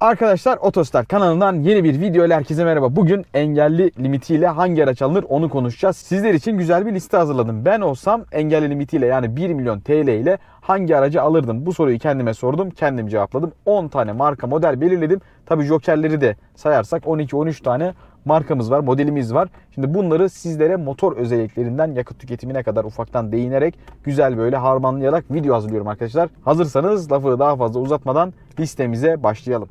Arkadaşlar Otostar kanalından yeni bir video ile herkese merhaba. Bugün engelli limitiyle hangi araç alınır onu konuşacağız. Sizler için güzel bir liste hazırladım. Ben olsam engelli limitiyle yani 1 milyon TL ile hangi aracı alırdım? Bu soruyu kendime sordum. Kendim cevapladım. 10 tane marka model belirledim. Tabi jokerleri de sayarsak 12-13 tane markamız var, modelimiz var. Şimdi bunları sizlere motor özelliklerinden yakıt tüketimine kadar ufaktan değinerek güzel böyle harmanlayarak video hazırlıyorum arkadaşlar. Hazırsanız lafı daha fazla uzatmadan listemize başlayalım.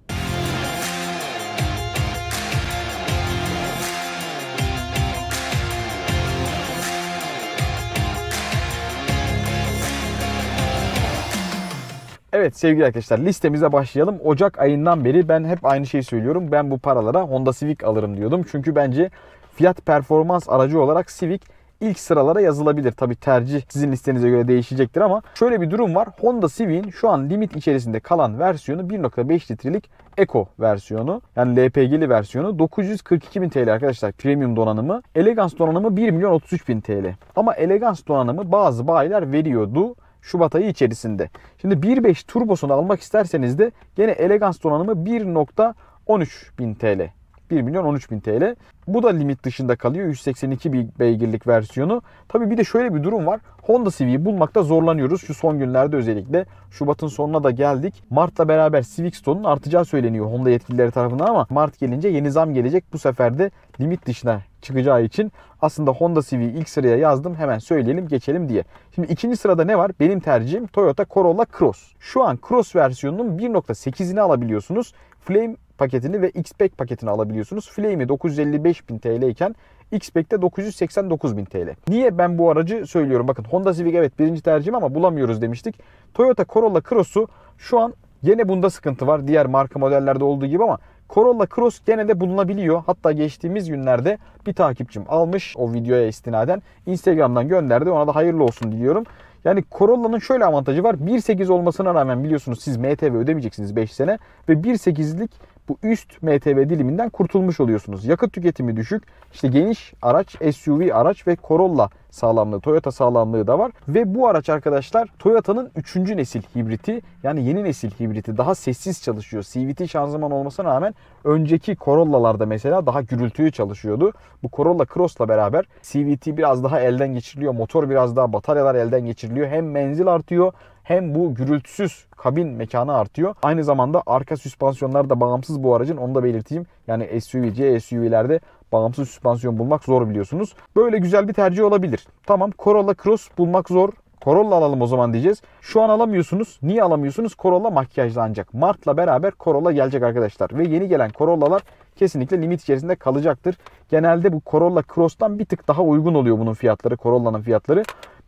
Evet sevgili arkadaşlar listemize başlayalım. Ocak ayından beri ben hep aynı şeyi söylüyorum. Ben bu paralara Honda Civic alırım diyordum. Çünkü bence fiyat performans aracı olarak Civic ilk sıralara yazılabilir. Tabi tercih sizin listenize göre değişecektir ama şöyle bir durum var. Honda Civic'in şu an limit içerisinde kalan versiyonu 1.5 litrelik Eco versiyonu yani LPG'li versiyonu 942 bin TL arkadaşlar premium donanımı. Elegance donanımı 1 milyon 33 bin TL. Ama Elegance donanımı bazı bayiler veriyordu. Şubat ayı içerisinde. Şimdi 1.5 turbosunu almak isterseniz de gene elegans donanımı 1.13 bin TL. 1 milyon 13 bin TL. Bu da limit dışında kalıyor. 182 beygirlik versiyonu. Tabii bir de şöyle bir durum var. Honda Civic'i bulmakta zorlanıyoruz. Şu son günlerde özellikle. Şubat'ın sonuna da geldik. Mart'la beraber Civic stoğunun artacağı söyleniyor Honda yetkilileri tarafından ama Mart gelince yeni zam gelecek. Bu sefer de limit dışına çıkacağı için aslında Honda Civic'i ilk sıraya yazdım hemen söyleyelim geçelim diye. Şimdi ikinci sırada ne var? Benim tercihim Toyota Corolla Cross. Şu an Cross versiyonunun 1.8'ini alabiliyorsunuz. Flame paketini ve X-Pack paketini alabiliyorsunuz. Flame'i 955.000 TL iken x 989 bin TL. Niye ben bu aracı söylüyorum? Bakın Honda Civic evet birinci tercihim ama bulamıyoruz demiştik. Toyota Corolla Cross'u şu an Yine bunda sıkıntı var. Diğer marka modellerde olduğu gibi ama Corolla Cross gene de bulunabiliyor. Hatta geçtiğimiz günlerde bir takipçim almış o videoya istinaden. Instagram'dan gönderdi. Ona da hayırlı olsun diliyorum. Yani Corolla'nın şöyle avantajı var. 1.8 olmasına rağmen biliyorsunuz siz MTV ödemeyeceksiniz 5 sene. Ve 1.8'lik bu üst MTB diliminden kurtulmuş oluyorsunuz. Yakıt tüketimi düşük. İşte geniş araç, SUV araç ve Corolla sağlamlığı, Toyota sağlamlığı da var. Ve bu araç arkadaşlar Toyota'nın 3. nesil hibriti yani yeni nesil hibriti daha sessiz çalışıyor. CVT şanzıman olmasına rağmen önceki Corolla'larda mesela daha gürültüyü çalışıyordu. Bu Corolla Cross'la beraber CVT biraz daha elden geçiriliyor. Motor biraz daha bataryalar elden geçiriliyor. Hem menzil artıyor hem bu gürültüsüz kabin mekanı artıyor. Aynı zamanda arka süspansiyonlar da bağımsız bu aracın onu da belirteyim. Yani SUV, C SUV'lerde bağımsız süspansiyon bulmak zor biliyorsunuz. Böyle güzel bir tercih olabilir. Tamam Corolla Cross bulmak zor. Corolla alalım o zaman diyeceğiz. Şu an alamıyorsunuz. Niye alamıyorsunuz? Corolla makyajlanacak. Mart'la beraber Corolla gelecek arkadaşlar. Ve yeni gelen Corolla'lar kesinlikle limit içerisinde kalacaktır. Genelde bu Corolla Cross'tan bir tık daha uygun oluyor bunun fiyatları. Corolla'nın fiyatları.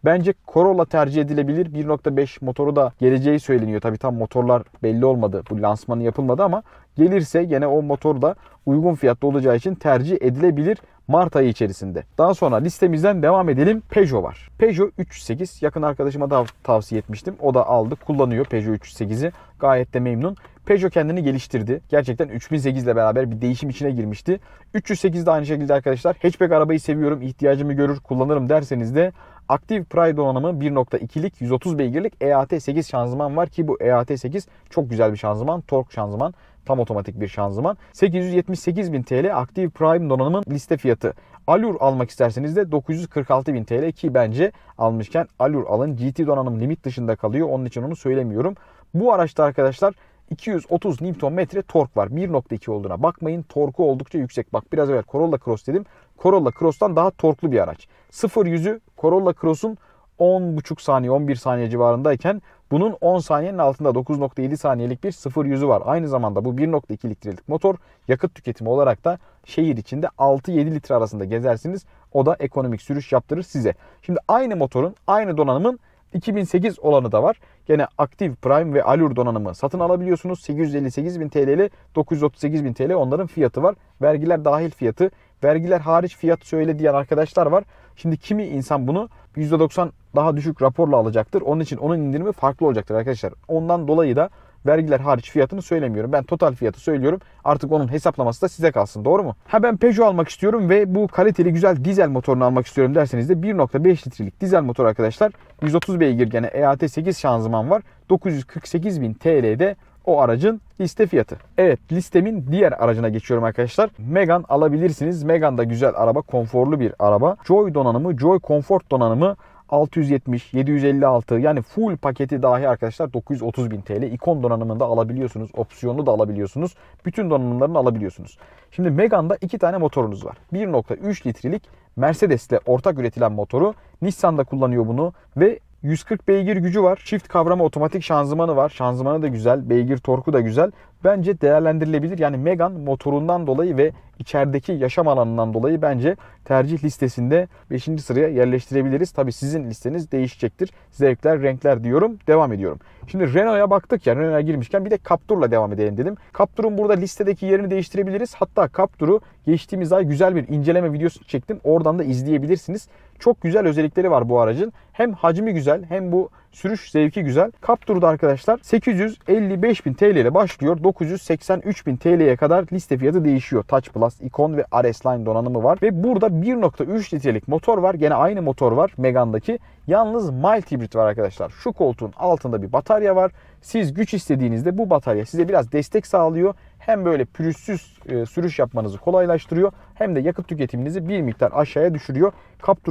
Bence Corolla tercih edilebilir. 1.5 motoru da geleceği söyleniyor. Tabii tam motorlar belli olmadı. Bu lansmanı yapılmadı ama gelirse gene o motor da uygun fiyatta olacağı için tercih edilebilir Mart ayı içerisinde. Daha sonra listemizden devam edelim. Peugeot var. Peugeot 308 yakın arkadaşıma da tavsiye etmiştim. O da aldı kullanıyor Peugeot 308'i. Gayet de memnun. Peugeot kendini geliştirdi. Gerçekten 3008 ile beraber bir değişim içine girmişti. 308 de aynı şekilde arkadaşlar hatchback arabayı seviyorum, ihtiyacımı görür, kullanırım derseniz de Aktif Pride donanımı 1.2'lik 130 beygirlik EAT8 şanzıman var ki bu EAT8 çok güzel bir şanzıman. Tork şanzıman. Tam otomatik bir şanzıman. bin TL Aktif Prime donanımın liste fiyatı. Alur almak isterseniz de 946 bin TL ki bence almışken Alur alın. GT donanım limit dışında kalıyor. Onun için onu söylemiyorum. Bu araçta arkadaşlar 230 Nm tork var. 1.2 olduğuna bakmayın. Torku oldukça yüksek. Bak biraz evvel Corolla Cross dedim. Corolla Cross'tan daha torklu bir araç. 0-100'ü Corolla Cross'un 10,5 saniye 11 saniye civarındayken bunun 10 saniyenin altında 9.7 saniyelik bir 0 yüzü var. Aynı zamanda bu 1.2 litrelik motor yakıt tüketimi olarak da şehir içinde 6-7 litre arasında gezersiniz. O da ekonomik sürüş yaptırır size. Şimdi aynı motorun aynı donanımın 2008 olanı da var. Gene Active Prime ve Alur donanımı satın alabiliyorsunuz. 858 bin TL ile 938 bin TL onların fiyatı var. Vergiler dahil fiyatı. Vergiler hariç fiyat söyle diyen arkadaşlar var. Şimdi kimi insan bunu %90 daha düşük raporla alacaktır. Onun için onun indirimi farklı olacaktır arkadaşlar. Ondan dolayı da Vergiler hariç fiyatını söylemiyorum. Ben total fiyatı söylüyorum. Artık onun hesaplaması da size kalsın. Doğru mu? Ha ben Peugeot almak istiyorum ve bu kaliteli güzel dizel motorunu almak istiyorum derseniz de 1.5 litrelik dizel motor arkadaşlar. 130 beygir gene EAT 8 şanzıman var. 948 bin TL'de o aracın liste fiyatı. Evet listemin diğer aracına geçiyorum arkadaşlar. Megan alabilirsiniz. Megan da güzel araba, konforlu bir araba. Joy donanımı, Joy Comfort donanımı 670, 756 yani full paketi dahi arkadaşlar 930 bin TL. ikon donanımında alabiliyorsunuz. Opsiyonlu da alabiliyorsunuz. Bütün donanımlarını alabiliyorsunuz. Şimdi Megane'da iki tane motorunuz var. 1.3 litrelik Mercedes'le ortak üretilen motoru. Nissan da kullanıyor bunu ve 140 beygir gücü var. Çift kavrama otomatik şanzımanı var. Şanzımanı da güzel. Beygir torku da güzel bence değerlendirilebilir. Yani Megan motorundan dolayı ve içerideki yaşam alanından dolayı bence tercih listesinde 5. sıraya yerleştirebiliriz. Tabi sizin listeniz değişecektir. Zevkler, renkler diyorum. Devam ediyorum. Şimdi Renault'a baktık ya Renault'a girmişken bir de Captur'la devam edelim dedim. Captur'un burada listedeki yerini değiştirebiliriz. Hatta Captur'u geçtiğimiz ay güzel bir inceleme videosu çektim. Oradan da izleyebilirsiniz. Çok güzel özellikleri var bu aracın. Hem hacmi güzel hem bu Sürüş zevki güzel. Captur'da arkadaşlar 855.000 TL ile başlıyor. 983.000 TL'ye kadar liste fiyatı değişiyor. Touch Plus, Icon ve RS Line donanımı var. Ve burada 1.3 litrelik motor var. Gene aynı motor var Megane'daki. Yalnız mild hibrit var arkadaşlar. Şu koltuğun altında bir batarya var. Siz güç istediğinizde bu batarya size biraz destek sağlıyor hem böyle pürüzsüz e, sürüş yapmanızı kolaylaştırıyor hem de yakıt tüketiminizi bir miktar aşağıya düşürüyor.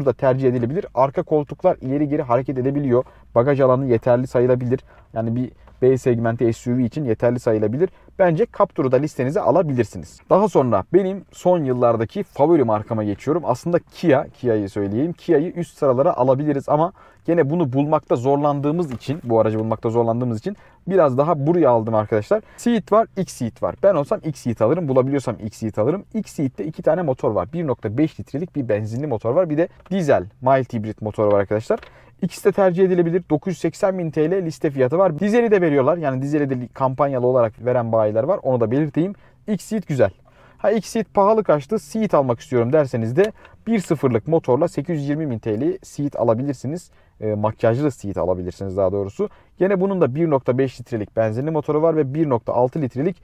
da tercih edilebilir. Arka koltuklar ileri geri hareket edebiliyor. Bagaj alanı yeterli sayılabilir. Yani bir B segmenti SUV için yeterli sayılabilir. Bence Captur'u da listenize alabilirsiniz. Daha sonra benim son yıllardaki favori markama geçiyorum. Aslında Kia, Kia'yı söyleyeyim. Kia'yı üst sıralara alabiliriz ama gene bunu bulmakta zorlandığımız için, bu aracı bulmakta zorlandığımız için biraz daha buraya aldım arkadaşlar. Seat var, X Seat var. Ben olsam X Seat alırım. Bulabiliyorsam X Seat alırım. X Seat'te iki tane motor var. 1.5 litrelik bir benzinli motor var. Bir de dizel mild hibrit motoru var arkadaşlar. İkisi de tercih edilebilir. 980.000 TL liste fiyatı var. Dizeli de veriyorlar. Yani dizeli de kampanyalı olarak veren bayiler var. Onu da belirteyim. X Seat güzel. Ha X-Seat pahalı kaçtı. Seat almak istiyorum derseniz de 1.0'lık motorla 820 bin TL Seat alabilirsiniz. E, makyajlı Seat alabilirsiniz daha doğrusu. Yine bunun da 1.5 litrelik benzinli motoru var ve 1.6 litrelik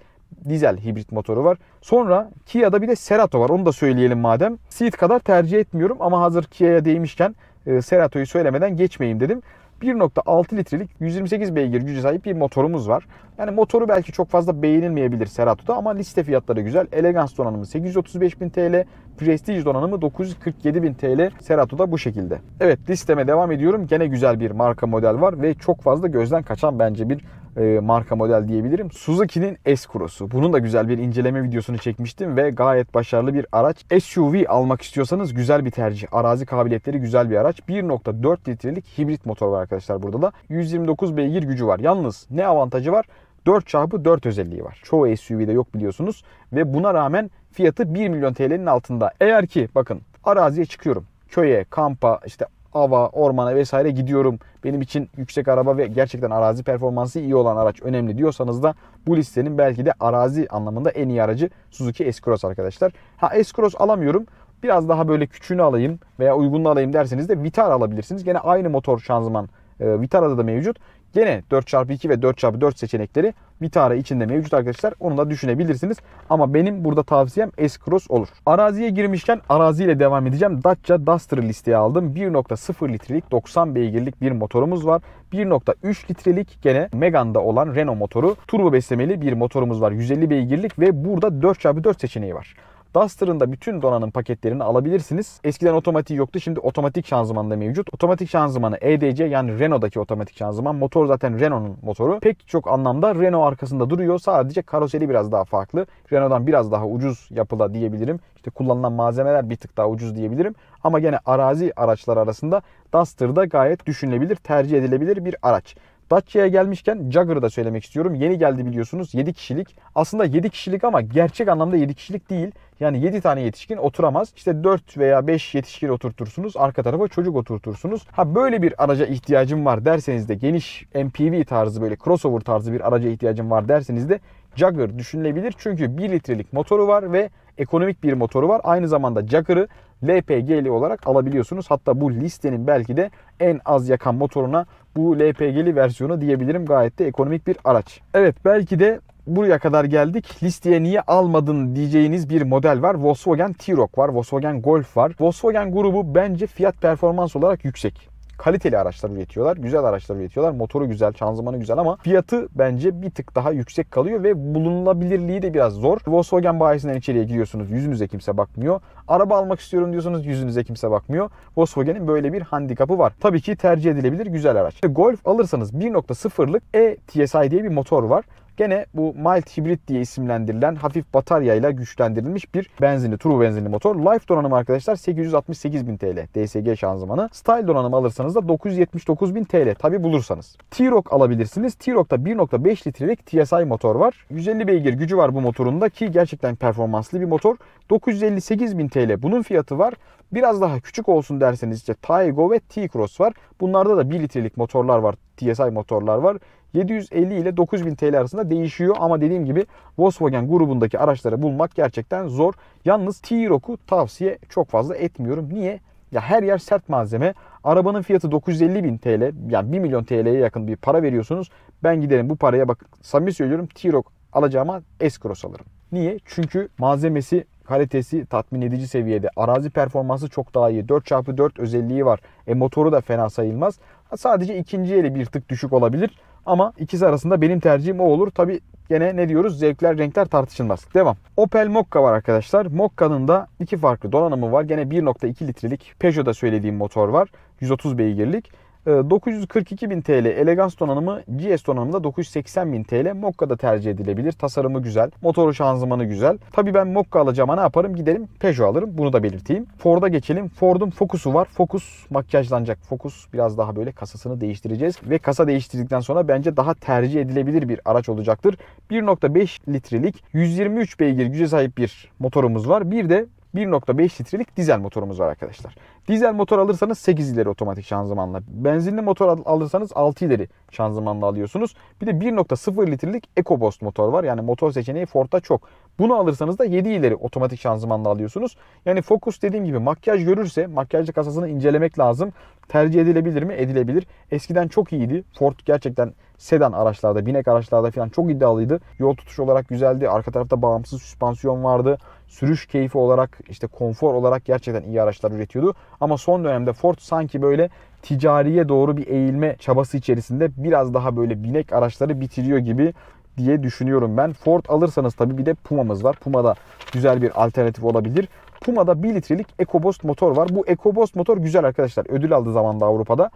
dizel hibrit motoru var. Sonra Kia'da bir de Cerato var. Onu da söyleyelim madem. Seat kadar tercih etmiyorum ama hazır Kia'ya değmişken e, Cerato'yu söylemeden geçmeyeyim dedim. 1.6 litrelik 128 beygir gücü sahip bir motorumuz var. Yani motoru belki çok fazla beğenilmeyebilir Serato'da ama liste fiyatları güzel. Elegance donanımı 835.000 TL, Prestige donanımı 947.000 TL Serato'da bu şekilde. Evet listeme devam ediyorum. Gene güzel bir marka model var ve çok fazla gözden kaçan bence bir e, marka model diyebilirim. Suzuki'nin S-Cross'u. Bunun da güzel bir inceleme videosunu çekmiştim ve gayet başarılı bir araç. SUV almak istiyorsanız güzel bir tercih. Arazi kabiliyetleri güzel bir araç. 1.4 litrelik hibrit motor var arkadaşlar burada da. 129 beygir gücü var. Yalnız ne avantajı var? 4x4 özelliği var. Çoğu SUV'de yok biliyorsunuz ve buna rağmen fiyatı 1 milyon TL'nin altında. Eğer ki bakın araziye çıkıyorum. Köye, kampa, işte ava, ormana vesaire gidiyorum. Benim için yüksek araba ve gerçekten arazi performansı iyi olan araç önemli diyorsanız da bu listenin belki de arazi anlamında en iyi aracı Suzuki S-Cross arkadaşlar. Ha S-Cross alamıyorum. Biraz daha böyle küçüğünü alayım veya uygununu alayım derseniz de Vitara alabilirsiniz. Gene aynı motor şanzıman e, Vitara'da da mevcut. Gene 4x2 ve 4x4 seçenekleri Vitara içinde mevcut arkadaşlar. Onu da düşünebilirsiniz. Ama benim burada tavsiyem S-Cross olur. Araziye girmişken araziyle devam edeceğim. Dacia Duster listeye aldım. 1.0 litrelik 90 beygirlik bir motorumuz var. 1.3 litrelik gene Megane'da olan Renault motoru. Turbo beslemeli bir motorumuz var. 150 beygirlik ve burada 4x4 seçeneği var. Duster'ın da bütün donanım paketlerini alabilirsiniz. Eskiden otomatik yoktu. Şimdi otomatik şanzıman da mevcut. Otomatik şanzımanı EDC yani Renault'daki otomatik şanzıman. Motor zaten Renault'un motoru. Pek çok anlamda Renault arkasında duruyor. Sadece karoseri biraz daha farklı. Renault'dan biraz daha ucuz yapıda diyebilirim. İşte kullanılan malzemeler bir tık daha ucuz diyebilirim. Ama gene arazi araçlar arasında Duster'da gayet düşünülebilir, tercih edilebilir bir araç. Dacia'ya gelmişken Jagger'ı da söylemek istiyorum. Yeni geldi biliyorsunuz 7 kişilik. Aslında 7 kişilik ama gerçek anlamda 7 kişilik değil. Yani 7 tane yetişkin oturamaz. İşte 4 veya 5 yetişkin oturtursunuz. Arka tarafa çocuk oturtursunuz. Ha böyle bir araca ihtiyacım var derseniz de geniş MPV tarzı böyle crossover tarzı bir araca ihtiyacım var derseniz de Jagger düşünülebilir. Çünkü 1 litrelik motoru var ve ekonomik bir motoru var. Aynı zamanda Jagger'ı LPG'li olarak alabiliyorsunuz. Hatta bu listenin belki de en az yakan motoruna bu LPG'li versiyonu diyebilirim. Gayet de ekonomik bir araç. Evet belki de buraya kadar geldik. Listeye niye almadın diyeceğiniz bir model var. Volkswagen T-Roc var, Volkswagen Golf var. Volkswagen grubu bence fiyat performans olarak yüksek kaliteli araçlar üretiyorlar. Güzel araçlar üretiyorlar. Motoru güzel, şanzımanı güzel ama fiyatı bence bir tık daha yüksek kalıyor ve bulunabilirliği de biraz zor. Volkswagen bayisinden içeriye giriyorsunuz. Yüzünüze kimse bakmıyor. Araba almak istiyorum diyorsunuz. Yüzünüze kimse bakmıyor. Volkswagen'in böyle bir handikapı var. Tabii ki tercih edilebilir güzel araç. Golf alırsanız 1.0'lık e-TSI diye bir motor var. Gene bu mild hibrit diye isimlendirilen hafif bataryayla güçlendirilmiş bir benzinli, turbo benzinli motor. Life donanımı arkadaşlar 868.000 TL DSG şanzımanı. Style donanımı alırsanız da 979.000 TL tabi bulursanız. T-Roc alabilirsiniz. T-Roc'ta 1.5 litrelik TSI motor var. 150 beygir gücü var bu motorunda ki gerçekten performanslı bir motor. 958.000 TL bunun fiyatı var. Biraz daha küçük olsun derseniz işte Taigo ve T-Cross var. Bunlarda da 1 litrelik motorlar var. TSI motorlar var. 750 ile 9000 TL arasında değişiyor ama dediğim gibi Volkswagen grubundaki araçları bulmak gerçekten zor. Yalnız T-Roc'u tavsiye çok fazla etmiyorum. Niye? Ya her yer sert malzeme. Arabanın fiyatı 950 bin TL. Yani 1 milyon TL'ye yakın bir para veriyorsunuz. Ben giderim bu paraya bak samimi söylüyorum T-Roc alacağıma S-Cross alırım. Niye? Çünkü malzemesi kalitesi tatmin edici seviyede. Arazi performansı çok daha iyi. 4x4 özelliği var. E motoru da fena sayılmaz. Sadece ikinci eli bir tık düşük olabilir. Ama ikisi arasında benim tercihim o olur. Tabi gene ne diyoruz? Zevkler, renkler tartışılmaz. Devam. Opel Mokka var arkadaşlar. Mokka'nın da iki farklı donanımı var. Gene 1.2 litrelik Peugeot'da söylediğim motor var. 130 beygirlik. 942 ee, bin TL elegans donanımı, GS donanımı 980 bin TL. Mokka da tercih edilebilir. Tasarımı güzel. Motoru şanzımanı güzel. Tabi ben Mokka alacağım, ne yaparım? Giderim Peugeot alırım. Bunu da belirteyim. Ford'a geçelim. Ford'un Focus'u var. Focus makyajlanacak. Focus biraz daha böyle kasasını değiştireceğiz. Ve kasa değiştirdikten sonra bence daha tercih edilebilir bir araç olacaktır. 1.5 litrelik 123 beygir güce sahip bir motorumuz var. Bir de 1.5 litrelik dizel motorumuz var arkadaşlar. Dizel motor alırsanız 8 ileri otomatik şanzımanla. Benzinli motor alırsanız 6 ileri şanzımanla alıyorsunuz. Bir de 1.0 litrelik EcoBoost motor var. Yani motor seçeneği Ford'da çok. Bunu alırsanız da 7 ileri otomatik şanzımanla alıyorsunuz. Yani Focus dediğim gibi makyaj görürse makyajlı kasasını incelemek lazım. Tercih edilebilir mi? Edilebilir. Eskiden çok iyiydi. Ford gerçekten sedan araçlarda, binek araçlarda falan çok iddialıydı. Yol tutuş olarak güzeldi. Arka tarafta bağımsız süspansiyon vardı. Sürüş keyfi olarak işte konfor olarak gerçekten iyi araçlar üretiyordu. Ama son dönemde Ford sanki böyle ticariye doğru bir eğilme çabası içerisinde biraz daha böyle binek araçları bitiriyor gibi diye düşünüyorum ben. Ford alırsanız tabii bir de Puma'mız var. Puma da güzel bir alternatif olabilir. Puma'da 1 litrelik EcoBoost motor var. Bu EcoBoost motor güzel arkadaşlar. Ödül aldı zaman da Avrupa'da.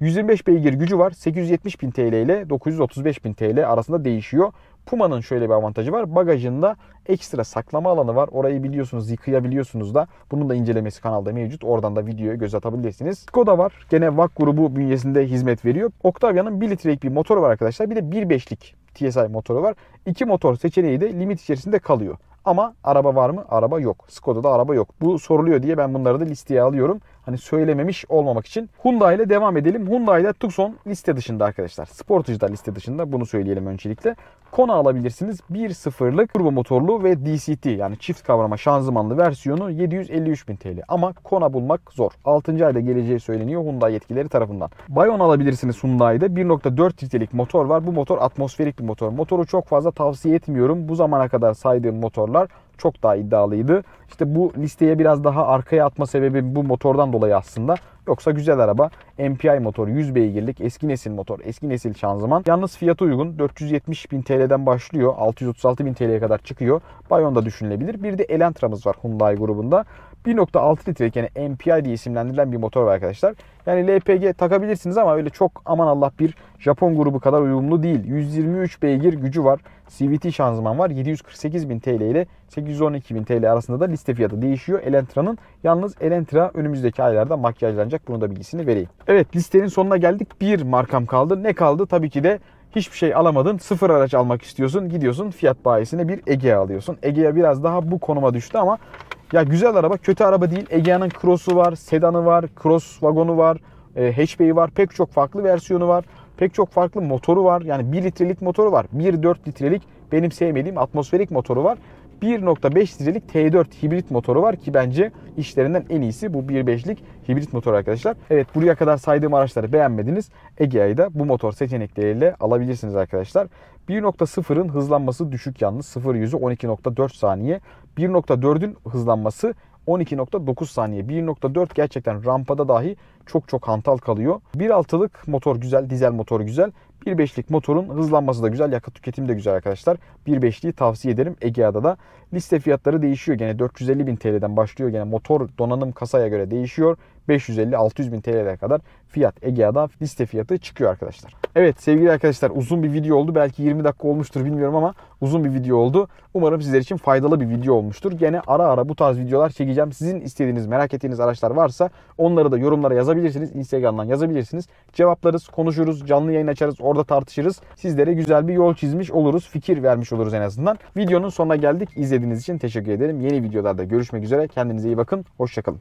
125 beygir gücü var. 870 bin TL ile 935 bin TL arasında değişiyor. Puma'nın şöyle bir avantajı var. Bagajında ekstra saklama alanı var. Orayı biliyorsunuz, yıkayabiliyorsunuz da. Bunun da incelemesi kanalda mevcut. Oradan da videoya göz atabilirsiniz. Skoda var. Gene VAK grubu bünyesinde hizmet veriyor. Octavia'nın 1 litrelik bir motoru var arkadaşlar. Bir de 1.5'lik TSI motoru var. İki motor seçeneği de limit içerisinde kalıyor. Ama araba var mı? Araba yok. Skoda'da araba yok. Bu soruluyor diye ben bunları da listeye alıyorum hani söylememiş olmamak için. Hyundai ile devam edelim. Hyundai ile Tucson liste dışında arkadaşlar. Sportage da liste dışında bunu söyleyelim öncelikle. Kona alabilirsiniz. 1.0'lık turbo motorlu ve DCT yani çift kavrama şanzımanlı versiyonu 753.000 TL. Ama Kona bulmak zor. 6. ayda geleceği söyleniyor Hyundai yetkileri tarafından. Bayon alabilirsiniz Hyundai'de. 1.4 litrelik motor var. Bu motor atmosferik bir motor. Motoru çok fazla tavsiye etmiyorum. Bu zamana kadar saydığım motorlar çok daha iddialıydı. İşte bu listeye biraz daha arkaya atma sebebi bu motordan dolayı aslında. Yoksa güzel araba. MPI motor 100 beygirlik eski nesil motor, eski nesil şanzıman. Yalnız fiyatı uygun. 470 bin TL'den başlıyor. 636 bin TL'ye kadar çıkıyor. Bayon da düşünülebilir. Bir de Elantra'mız var Hyundai grubunda. 1.6 litrelik yani MPI diye isimlendirilen bir motor var arkadaşlar. Yani LPG takabilirsiniz ama öyle çok aman Allah bir Japon grubu kadar uyumlu değil. 123 beygir gücü var. CVT şanzıman var. 748.000 TL ile 812.000 TL arasında da liste fiyatı değişiyor. Elantra'nın yalnız Elantra önümüzdeki aylarda makyajlanacak. Bunu da bilgisini vereyim. Evet listenin sonuna geldik. Bir markam kaldı. Ne kaldı? Tabii ki de hiçbir şey alamadın, sıfır araç almak istiyorsun, gidiyorsun fiyat bayisine bir Egea alıyorsun. Egea biraz daha bu konuma düştü ama ya güzel araba, kötü araba değil. Egea'nın Cross'u var, sedanı var, Cross vagonu var, e, hatchback'i var. Pek çok farklı versiyonu var. Pek çok farklı motoru var. Yani 1 litrelik motoru var. 1.4 litrelik benim sevmediğim atmosferik motoru var. 1.5 litrelik T4 hibrit motoru var ki bence işlerinden en iyisi bu 1.5'lik hibrit motor arkadaşlar. Evet buraya kadar saydığım araçları beğenmediniz. Egea'yı da bu motor seçenekleriyle alabilirsiniz arkadaşlar. 1.0'ın hızlanması düşük yalnız 0 yüzü 12.4 saniye. 1.4'ün hızlanması 12.9 saniye. 1.4 gerçekten rampada dahi çok çok hantal kalıyor. 1.6'lık motor güzel, dizel motoru güzel. 1.5'lik motorun hızlanması da güzel, yakıt tüketimi de güzel arkadaşlar. 1.5'liği tavsiye ederim Egea'da da. Liste fiyatları değişiyor gene 450 bin TL'den başlıyor gene motor donanım kasaya göre değişiyor. 550-600 bin TL'ye kadar fiyat Egea'da liste fiyatı çıkıyor arkadaşlar. Evet sevgili arkadaşlar uzun bir video oldu. Belki 20 dakika olmuştur bilmiyorum ama uzun bir video oldu. Umarım sizler için faydalı bir video olmuştur. Gene ara ara bu tarz videolar çekeceğim. Sizin istediğiniz, merak ettiğiniz araçlar varsa onları da yorumlara yazabilirsiniz. Instagram'dan yazabilirsiniz. Cevaplarız, konuşuruz, canlı yayın açarız, orada tartışırız. Sizlere güzel bir yol çizmiş oluruz, fikir vermiş oluruz en azından. Videonun sonuna geldik. İzlediğiniz izlediğiniz için teşekkür ederim. Yeni videolarda görüşmek üzere. Kendinize iyi bakın. Hoşçakalın.